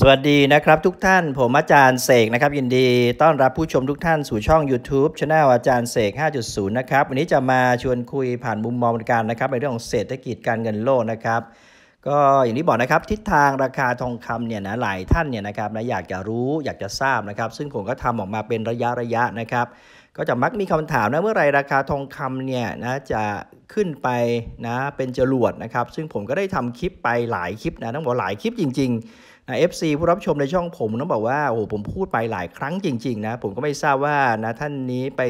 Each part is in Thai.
สวัสดีนะครับทุกท่านผมอาจารย์เสกนะครับ ยินดีต้อนรับผู้ชมทุกท่านสู่ช่อง YouTube ช anel อาจารย์เสก 5.0นะครับวันนี้จะมาชวนคุยผ่านมุมมองการนะครับ ในเรื่องของเศรษฐกิจการเงินโลกนะครับก็อย่างที่บอกนะครับทิศทางราคาทองคำเนี่ยนะหลายท่านเนี่ยนะครับนะอยากจะรู้อยากจะทราบนะครับซึ่งผมก็ทำออกมาเป็นระยะระยะนะครับ ก็จะมักมีคำถามนะเมื่อไรราคาทองคำเนี่ยนะจะขึ้นไปนะเป็นจรวดนะครับซึ่งผมก็ได้ทำคลิปไปหลายคลิปนะต้องบอกหลายคลิปจริงๆเอฟซีผู้รับชมในช่องผมต้องบอกว่าโอ้โหผมพูดไปหลายครั้งจริงๆนะผมก็ไม่ทราบว่านะท่านนี้ไป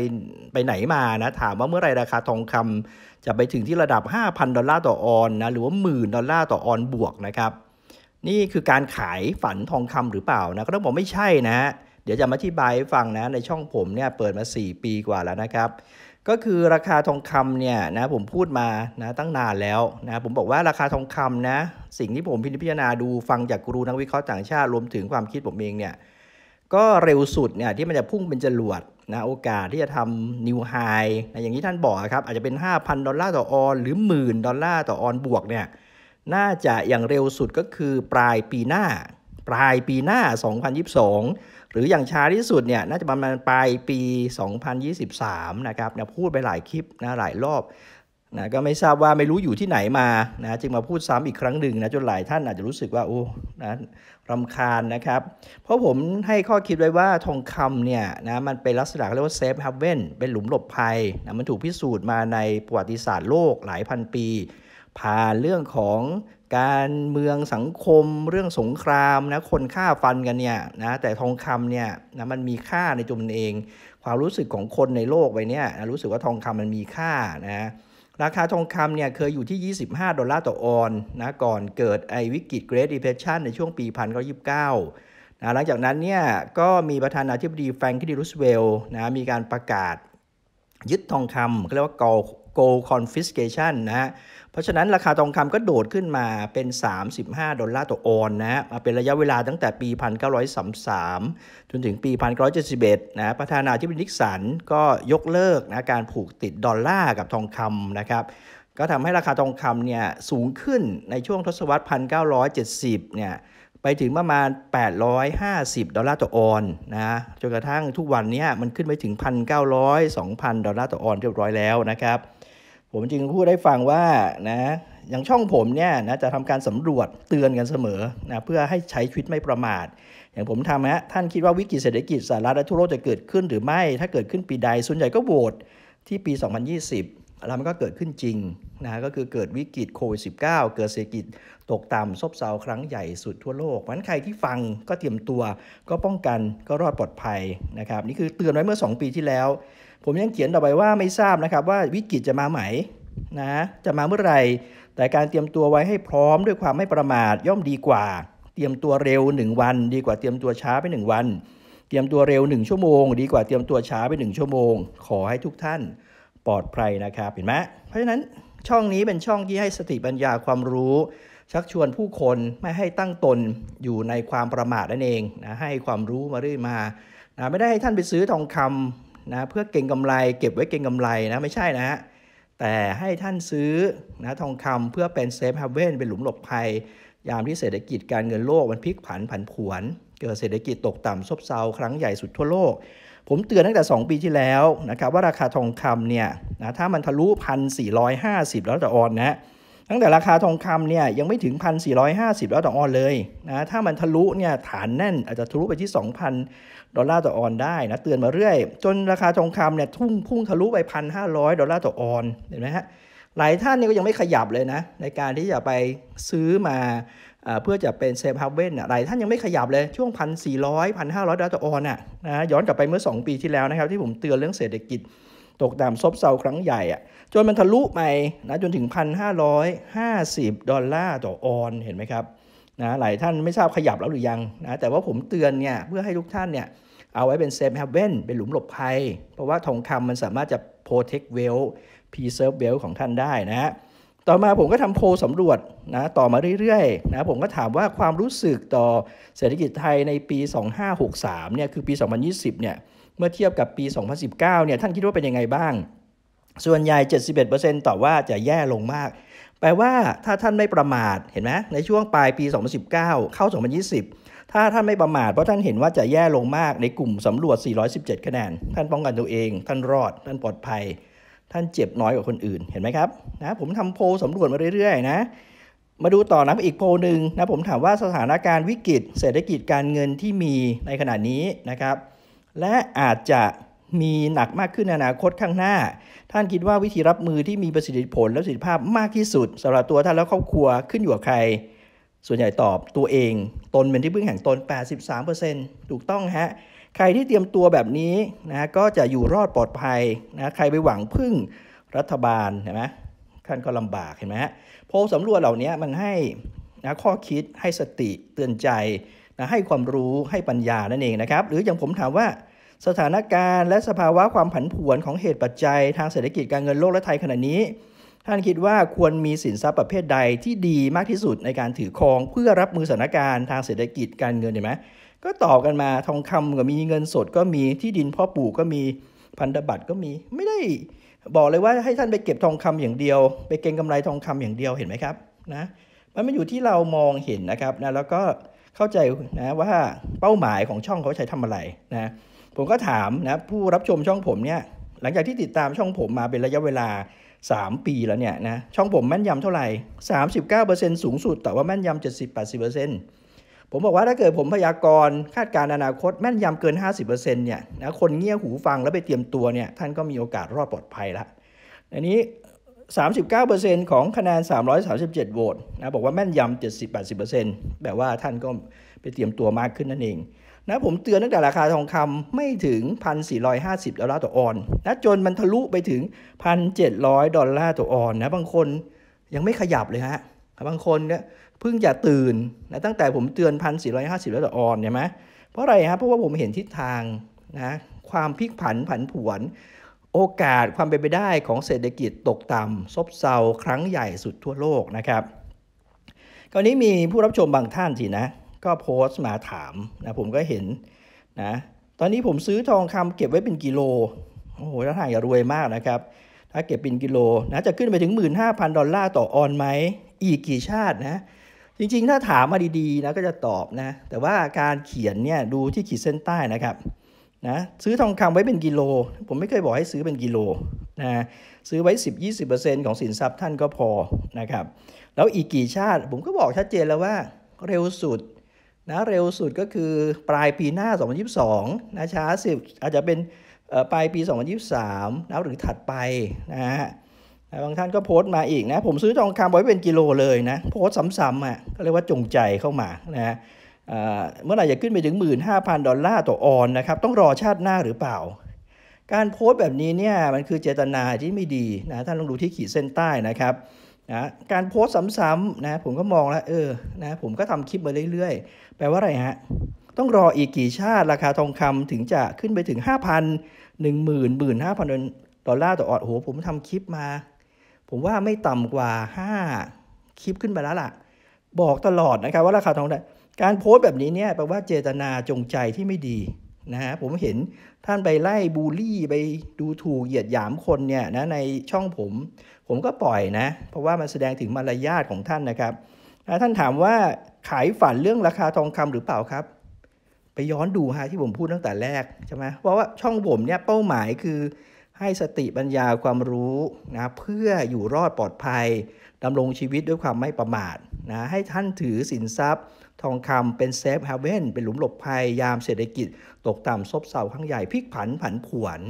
ไปไหนมานะถามว่าเมื่อไรราคาทองคำ จะไปถึงที่ระดับ 5,000 ดอลลาร์ต่อออนนะหรือว่าหมื่นดอลลาร์ต่อออนบวกนะครับนี่คือการขายฝันทองคำหรือเปล่านะก็ต้องบอกไม่ใช่นะ เดี๋ยวจะมาอธิบายให้ฟังนะในช่องผมเนี่ยเปิดมา 4 ปีกว่าแล้วนะครับก็คือราคาทองคำเนี่ยนะผมพูดมานะตั้งนานแล้วนะผมบอกว่าราคาทองคำนะสิ่งที่ผมพิจารณาดูฟังจากครูนักวิเคราะห์ต่างชาติรวมถึงความคิดผมเองเนี่ย ก็เร็วสุดเนี่ยที่มันจะพุ่งเป็นจรวดนะโอกาสที่จะทำนิวไฮนะอย่างที่ท่านบอกครับอาจจะเป็น 5,000 ดอลลาร์ต่อออนหรือหมื่นดอลลาร์ต่อออนบวกเนี่ยน่าจะอย่างเร็วสุดก็คือปลายปีหน้า ปลายปีหน้า 2022หรืออย่างช้าที่สุดเนี่ยน่าจะประมาณปลายปี 2023นะครับเนี่ยพูดไปหลายคลิปนะหลายรอบนะก็ไม่ทราบว่าไม่รู้อยู่ที่ไหนมานะจึงมาพูดซ้ำ อีกครั้งหนึ่งนะจนหลายท่านอาจจะรู้สึกว่า โอ้นะรำคาญนะครับ เพราะผมให้ข้อคิดไว้ว่า ทองคำเนี่ยนะมันเป็นลักษณะเรียกว่าเซฟฮับเว่นเป็นหลุมหลบภัยนะมันถูกพิสูจน์มาในประวัติศาสตร์โลก หลายพันปีผ่านเรื่องของการเมืองสังคมเรื่องสงครามนะคนฆ่าฟันกันเนี่ยนะแต่ทองคำเนี่ยนะมันมีค่าในตัวมันเอง ความรู้สึกของคนในโลกไปเนี่ยนะรู้สึกว่าทองคำมันมีค่านะราคาทองคำเนี่ยเคยอยู่ที่ 25ดอลลาร์ต่อออนนะก่อนเกิดไอวิกฤต Great Depression ในช่วงปี1929นะหลังจากนั้นเนี่ยก็มีประธานาธิบดีแฟรงคลินรูสเวลนะมีการประกาศยึดทองคำเขาเรียกว่ากอ gold confiscation นะฮะเพราะฉะนั้นราคาทองคำก็โดดขึ้นมาเป็น35ดอลลาร์ต่อออนนะฮะมาเป็นระยะเวลาตั้งแต่ปี 1933จนถึงปี1971นะประธานาธิบดีนิกสัน ก็ยกเลิกนะการผูกติดดอลลาร์กับทองคำนะครับก็ทำให้ราคาทองคำเนี่ยสูงขึ้นในช่วงทศวรรษ1970เนี่ยไปถึงประมาณ850ดอลลาร์ต่อออนนะจนกระทั่งทุกวันนี้มันขึ้นไปถึง1,900 2,000ดอลลาร์ต่อออนเรียบร้อยแล้วนะครับผมจึงพูดได้ฟังว่านะอย่างช่องผมเนี่ยนะจะทำการสำรวจเตือนกันเสมอนะเพื่อให้ใช้ชีวิตไม่ประมาทอย่างผมทำฮะท่านคิดว่าวิกฤตเศรษฐกิจสหรัฐและทั่วโลกจะเกิดขึ้นหรือไม่ ถ้าเกิดขึ้นปีใดส่วนใหญ่ก็โหวตที่ปี 2020 แล้วมันก็เกิดขึ้นจริงนะก็คือเกิดวิกฤตโควิด -19 เกิดเศรษฐกิจตกต่ำซบเซาครั้งใหญ่สุดทั่วโลกเพราะฉะนั้นใครที่ฟังก็เตรียมตัวก็ป้องกันก็รอดปลอดภัยนะครับ นี่คือเตือนไว้เมื่อ 2 ปีที่แล้วผมยังเขียนต่อไปว่าไม่ทราบนะครับว่าวิกฤตจะมาไหมนะ จะมาเมื่อไหร่แต่การเตรียมตัวไว้ให้พร้อมด้วยความไม่ประมาท ย่อมดีกว่า เตรียมตัวเร็ว1วัน ดีกว่าเตรียมตัวช้าไป 1 วัน เตรียมตัวเร็ว 1 ชั่วโมง ดีกว่าเตรียมตัวช้าไป 1 ชั่วโมง ขอให้ทุกท่านปลอดภัยนะครับเห็นไหมเพราะฉะนั้นช่องนี้เป็นช่องที่ให้สติปัญญาความรู้ ชักชวนผู้คนไม่ให้ตั้งตนอยู่ในความประมาทนั่นเองนะให้ความรู้มาเรื่อยมานะไม่ได้ให้ท่านไปซื้อทองคำนะเพื่อเก่งกำไรเก็บไว้เก่งกำไรนะไม่ใช่นะฮะแต่ให้ท่านซื้อนะทองคำเพื่อเป็นเซฟฮาเวนเป็นหลุมหลบภัยยามที่เศรษฐกิจการเงินโลก มันพลิกผันผันผวน เกิดเศรษฐกิจตกต่ำซบเซา ครั้งใหญ่สุดทั่วโลก ผมเตือนตั้งแต่ 2 ปีที่แล้วนะครับว่าราคาทองคำเนี่ยนะถ้ามันทะลุ1,450แล้วแต่อออนนะตั้งแต่ราคาทองคำเนี่ยยังไม่ถึง 1,450อลลาร์ต่อออนเลยนะถ้ามันทะลุเนี่ยฐานแน่น อาจจะทะลุไปที่2,000ดอลลาร์ต่อออนได้นะเตือนมาเรื่อย จนราคาทองคำเนี่ยทุ่งพุ่งทะลุไป 1,500 ดอลลาร์ต่อออนเห็นไหมฮะหลายท่านนี่ก็ยังไม่ขยับเลยนะในการที่จะไปซื้อมาเพื่อจะเป็นเซฟฮาเว่นหลายท่านยังไม่ขยับเลยช่วง1,400 1,500 ดอลลาร์ต่อออนอะนะย้อนกลับไปเมื่อ 2 ปีที่แล้วนะครับที่ผมเตือนเรื่องเศรษฐกิจตกต่ำซบเซาครั้งใหญ่อะจนมันทะลุไปนะจนถึง 1,550 ดอลลาร์ต่อออนเห็นไหมครับนะหลายท่านไม่ทราบขยับแล้วหรือยังนะแต่ว่าผมเตือนเนี่ยเพื่อให้ทุกท่านเนี่ยเอาไว้เป็นเซฟแฮปเว่นเป็นหลุมหลบภัย เพราะว่าทองคำมันสามารถจะโปรเทคเวลพีเซิร์ฟเวลของท่านได้นะฮะต่อมาผมก็ทำโพสำรวจนะต่อมาเรื่อยๆนะผมก็ถามว่าความรู้สึกต่อเศรษฐกิจไทยในปี2563เนี่ยคือปี 2020เนี่ยเมื่อเทียบกับปี 2019เนี่ยท่านคิดว่าเป็นยังไงบ้าง ส่วนใหญ่ 71%ตอบว่าจะแย่ลงมาก แปลว่าถ้าท่านไม่ประมาทเห็นไหม ในช่วงปลายปี 2019 เข้า 2020 ถ้าท่านไม่ประมาทเพราะท่านเห็นว่าจะแย่ลงมากในกลุ่มสำรวจ 417คะแนนท่านป้องกันตัวเอง ท่านรอด ท่านปลอดภัย ท่านเจ็บน้อยกว่าคนอื่น เห็นไหมครับนะผมทำโพลสำรวจมาเรื่อย ๆ นะ มาดูต่อนะอีกโพลหนึ่งนะผมถามว่าสถานการณ์วิกฤต เศรษฐกิจการเงินที่มีในขณะนี้นะครับและอาจจะมีหนักมากขึ้นในอนาคตข้างหน้า ท่านคิดว่าวิธีรับมือที่มีประสิทธิผลและประสิทธิภาพมากที่สุดสำหรับตัวท่านและครอบครัวขึ้นอยู่กับใคร ส่วนใหญ่ตอบตัวเอง ตนเป็นที่พึ่งแห่งตน 83%ถูกต้องฮะ ใครที่เตรียมตัวแบบนี้นะ ก็จะอยู่รอดปลอดภัยนะ ใครไปหวังพึ่งรัฐบาลเห็นไหมท่านก็ลำบากเห็นไหมฮะ โพลสำรวจเหล่านี้มันให้นะข้อคิดให้สติเตือนใจนะให้ความรู้ให้ปัญญานั่นเองนะครับ หรืออย่างผมถามว่าสถานการณ์และสภาวะความผันผวนของเหตุปัจจัยทางเศรษฐกิจการเงินโลกและไทยขณะนี้ ท่านคิดว่าควรมีสินทรัพย์ประเภทใดที่ดีมากที่สุดในการถือครอง เพื่อรับมือสถานการณ์ทางเศรษฐกิจการเงินเห็นไหม ก็ตอบกันมาทองคำก็มีเงินสดก็มีที่ดินพ่อปู่ก็มีพันธบัตรก็มีไม่ได้ บอกเลยว่าให้ท่านไปเก็บทองคำอย่างเดียวไปเก็งกำไรทองคำอย่างเดียวเห็นไหมครับนะมันมาอยู่ที่เรามองเห็นนะครับนะแล้วก็เข้าใจนะว่าเป้าหมายของช่องเขาใช้ทำอะไรนะผมก็ถามนะผู้รับชมช่องผมเนี่ยหลังจากที่ติดตามช่องผมมาเป็นระยะเวลา 3 ปีแล้วเนี่ยนะช่องผมแม่นยำเท่าไหร่ 39%สูงสุดแต่ว่าแม่นยำ70-80%ผมบอกว่าถ้าเกิดผมพยากรณ์คาดการณ์อนาคตแม่นยำเกิน 50%เนี่ยนะคนเงี่ยหูฟังแล้วไปเตรียมตัวเนี่ยท่านก็มีโอกาสรอดปลอดภัยละอันนี้39%ของคะแนน337โหวตนะบอกว่าแม่นยำ70-80%แบบว่าท่านก็ไปเตรียมตัวมากขึ้นนั่นเองนะผมเตือนตั้งแต่ราคาทองคำไม่ถึง 1,450 ดอลลาร์ต่อออนนะจนมันทะลุไปถึง 1,700 ดอลลาร์ต่อออนนะบางคนยังไม่ขยับเลยฮะบางคนเนี่ยเพิ่งจะตื่นนะตั้งแต่ผมเตือน 1,450 ดอลลาร์ต่อออนเนี่ไหมเพราะอะไรฮะเพราะว่าผมเห็นทิศทางนะความพลิกผันผันผวนโอกาสความเป็นไปได้ของเศรษฐกิจตกต่ำซบเซาครั้งใหญ่สุดทั่วโลกนะครับ คราวนี้มีผู้รับชมบางท่านสินะ ก็โพสต์มาถามนะผมก็เห็นนะตอนนี้ผมซื้อทองคำเก็บไว้เป็นกิโลโอ้โหท่าทางอย่ารวยมากนะครับ ถ้าเก็บเป็นกิโลนะจะขึ้นไปถึง 15,000 ดอลลาร์ต่อออนไหม อีกกี่ชาตินะ จริง ๆถ้าถามมาดีๆนะก็จะตอบนะแต่ว่าการเขียนเนี่ยดูที่ขีดเส้นใต้นะครับนะซื้อทองคำไว้เป็นกิโล ผมไม่เคยบอกให้ซื้อเป็นกิโลนะซื้อไว้10-20%ของสินทรัพย์ท่านก็พอนะครับแล้วอีกกี่ชาติผมก็บอกชัดเจนแล้วว่าเร็วสุดนะเร็วสุดก็คือปลายปีหน้า 2022นะช้าสิบอาจจะเป็นปลายปี 2023นะหรือถัดไปนะฮะบางท่านก็โพสต์มาอีกนะผมซื้อทองคำไว้เป็นกิโลเลยนะโพสต์ซ้ำๆอ่ะก็เรียกว่าจงใจเข้ามานะเมื่อไหร่จะขึ้นไปถึง 15,000 ดอลลาร์ต่อออนนะครับต้องรอชาติหน้าหรือเปล่า การโพสต์แบบนี้เนี่ย มันคือเจตนาที่ไม่ดีนะท่านลองดูที่ขีดเส้นใต้นะครับนะการโพสต์ซ้ำๆนะผมก็มองแล้ว เออนะผมก็ทำคลิปมาเรื่อยๆ แปลว่าอะไรฮะต้องรออีกกี่ชาติราคาทองคำถึงจะขึ้นไปถึง 5,000 10,000 15,000 ดอลลาร์ต่อออนโอ้โหผมทำคลิปมา ผมว่าไม่ต่ำกว่า 5 คลิปขึ้นไปแล้วล่ะบอกตลอดนะครับว่าราคาทองได้การโพสต์แบบนี้เนี่ยแปลว่าเจตนาจงใจที่ไม่ดีนะฮะผมเห็นท่านไปไล่บูลลี่ไปดูถูกเหยียดหยามคนเนี่ยนะในช่องผมผมก็ปล่อยนะ เพราะว่ามันแสดงถึงมารยาทของท่านนะครับนะท่านถามว่าขายฝันเรื่องราคาทองคำหรือเปล่าครับ ไปย้อนดูฮะที่ผมพูดตั้งแต่แรกใช่ไหมเพราะว่าช่องผมเนี่ยเป้าหมายคือให้สติปัญญาความรู้นะเพื่ออยู่รอดปลอดภัยดำรงชีวิตด้วยความไม่ประมาทนะให้ท่านถือสินทรัพย์ทองคำเป็นเซฟเฮเว่นเป็นหลุมหลบภัยยามเศรษฐกิจตกต่ำซบเซาข้างใหญ่พลิกผันผันผวน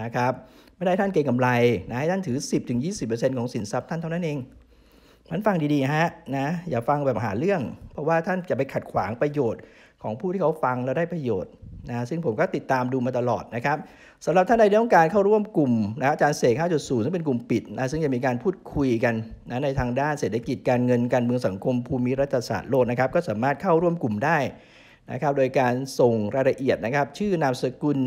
นะครับไม่ได้ท่านเก่งกำไรนะให้ท่านถือ 10-20%ของสินทรัพย์ท่านเท่านั้นเองมันฟังดีๆฮะนะอย่าฟังแบบหาเรื่อง เพราะว่าท่านจะไปขัดขวางประโยชน์ของผู้ที่เขาฟังแล้วได้ประโยชน์นะซึ่งผมก็ติดตามดูมาตลอดนะครับสำหรับท่านใดที่ต้องการเข้าร่วมกลุ่มนะอาจารย์เสก5.0ซึ่งเป็นกลุ่มปิดนะซึ่งจะมีการพูดคุยกันนะในทางด้านเศรษฐกิจการเงินการเมืองสังคม ภูมิรัฐศาสตร์โลกนะครับก็สามารถเข้าร่วมกลุ่มได้นะครับ โดยการส่งรายละเอียดนะครับ ชื่อนามสกุล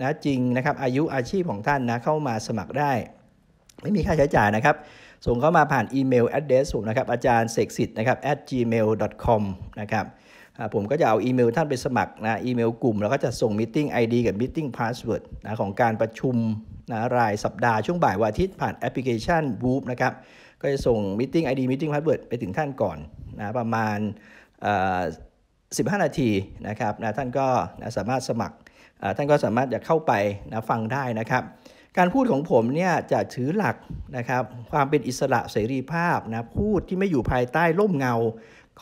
นะจริงนะครับอายุอาชีพของท่านนะเข้ามาสมัครได้ ไม่มีค่าใช้จ่ายนะครับ ส่งเข้ามาผ่านอีเมล address ผมนะครับอาจารย์เสกสิทธิ์นะครับ at gmail.com นะครับผมก็จะเอาอีเมลท่านไปสมัครนะอีเมลกลุ่มแล้วก็จะส่ง Meeting ID กับ Meeting Password นะของการประชุมนะรายสัปดาห์ช่วงบ่ายวันอาทิตย์ผ่านแอปพลิเคชันบ o o p นะครับก็จะส่ง Meeting ID Meeting Password ไปถึงท่านก่อนนะประมาณ 15 นาทีนะครับนะท่านก็นะสามารถสมัคร ท่านก็สามารถจะเข้าไปนะฟังได้นะครับการพูดของผมเนี่ยจะถือหลักนะครับความเป็นอิสระเสรีภาพนะพูดที่ไม่อยู่ภายใต้ร่มเงา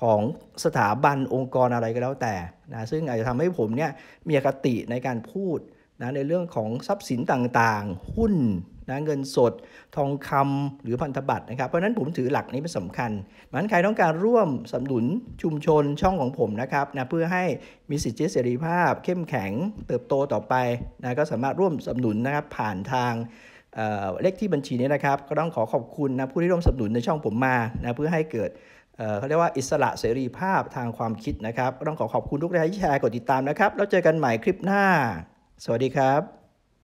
ของสถาบันองค์กรอะไรก็แล้วแต่นะซึ่งอาจจะทำให้ผมเนี่ยมีอคติในการพูดนะในเรื่องของทรัพย์สินต่างๆ หุ้นนะเงินสด ทองคำหรือพันธบัตรนะครับเพราะนั้นผมถือหลักนี้เป็นสำคัญมันใครต้องการร่วมสนับสนุนชุมชนช่องของผมนะครับนะเพื่อให้มีสิทธิเสรีภาพเข้มแข็งเติบโตต่อไปนะก็สามารถร่วมสนับสนุนนะครับผ่านทางเลขที่บัญชีนี้นะครับก็ต้องขอขอบคุณนะผู้ที่ร่วมสนับสนุนในช่องผมมานะเพื่อให้เกิดเขาเรียกว่าอิสระเสรีภาพทางความคิดนะครับ ต้องขอขอบคุณทุกท่านที่แชร์กดติดตามนะครับ แล้วเจอกันใหม่คลิปหน้า สวัสดีครับ